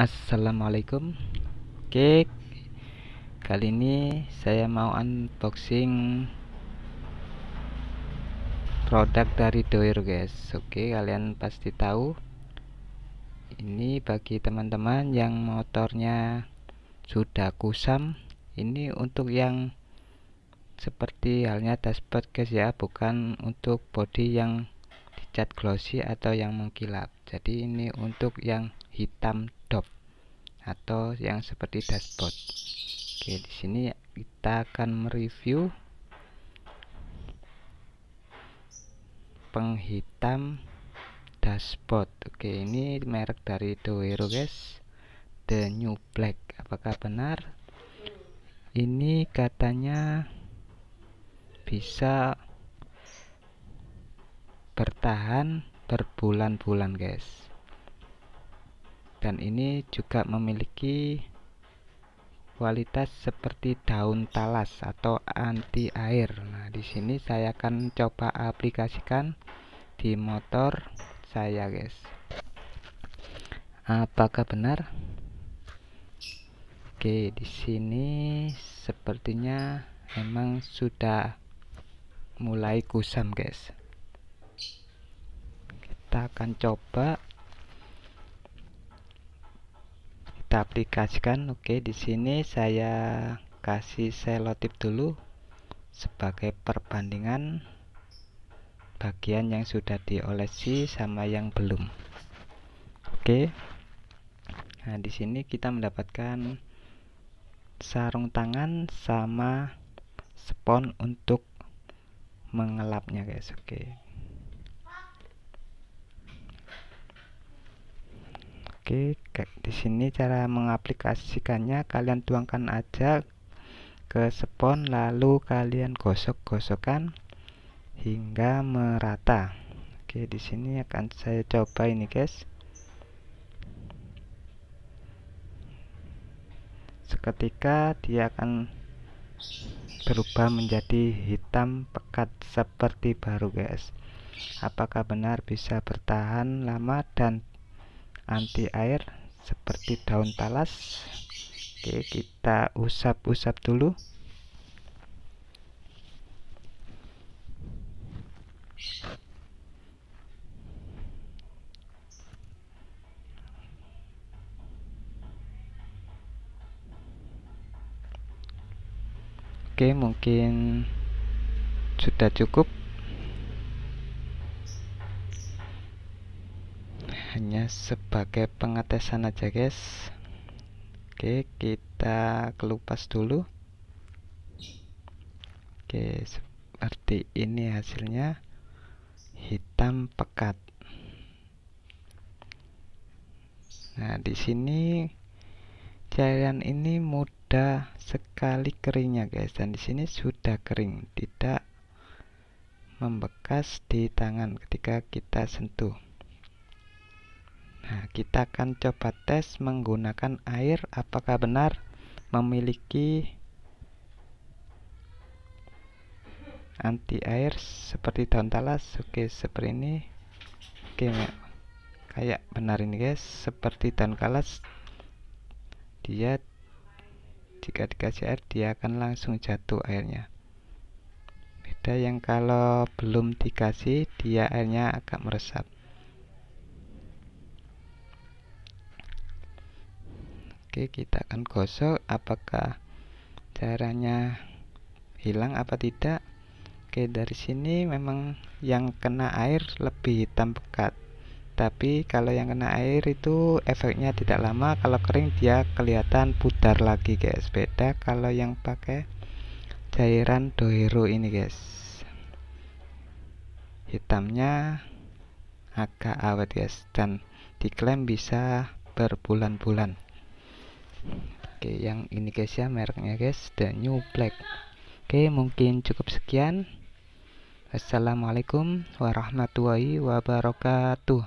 Assalamualaikum Oke Kali ini saya mau unboxing Produk dari Doir guys Oke kalian pasti tahu Ini bagi teman-teman yang motornya Sudah kusam Ini untuk yang Seperti halnya dashboard guys ya Bukan untuk body yang Dicat glossy atau yang mengkilap Jadi ini untuk yang hitam top atau yang seperti dashboard. Oke, di sini kita akan mereview penghitam dashboard. Oke, ini merek dari Doero, guys. The New Black. Apakah benar? Ini katanya bisa bertahan berbulan-bulan, guys dan ini juga memiliki kualitas seperti daun talas atau anti air. Nah, di sini saya akan coba aplikasikan di motor saya, guys. Apakah benar? Oke, di sini sepertinya emang sudah mulai kusam, guys. Kita akan coba aplikasikan oke di sini saya kasih selotip dulu sebagai perbandingan bagian yang sudah diolesi sama yang belum oke nah di sini kita mendapatkan sarung tangan sama spons untuk mengelapnya guys oke Oke, di sini cara mengaplikasikannya kalian tuangkan aja ke spons lalu kalian gosok-gosokkan hingga merata. Oke, di sini akan saya coba ini, guys. Seketika dia akan berubah menjadi hitam pekat seperti baru, guys. Apakah benar bisa bertahan lama dan anti air seperti daun talas oke kita usap-usap dulu Oke, mungkin sudah cukup. hanya sebagai pengetesan aja guys oke kita kelupas dulu oke seperti ini hasilnya hitam pekat nah di sini cairan ini mudah sekali keringnya guys dan di sini sudah kering tidak membekas di tangan ketika kita sentuh Nah, kita akan coba tes menggunakan air apakah benar memiliki anti air seperti daun talas. Oke, seperti ini. Oke, kayak benar ini guys, seperti daun talas. Dia jika dikasih air dia akan langsung jatuh airnya. Beda yang kalau belum dikasih dia airnya agak meresap. Oke kita akan gosok apakah caranya hilang apa tidak Oke dari sini memang yang kena air lebih hitam pekat tapi kalau yang kena air itu efeknya tidak lama kalau kering dia kelihatan pudar lagi guys beda kalau yang pakai cairan dohero ini guys hitamnya agak awet guys dan diklaim bisa berbulan-bulan Oke, yang ini guys ya mereknya guys, The New Black. Oke, mungkin cukup sekian. Assalamualaikum warahmatullahi wabarakatuh.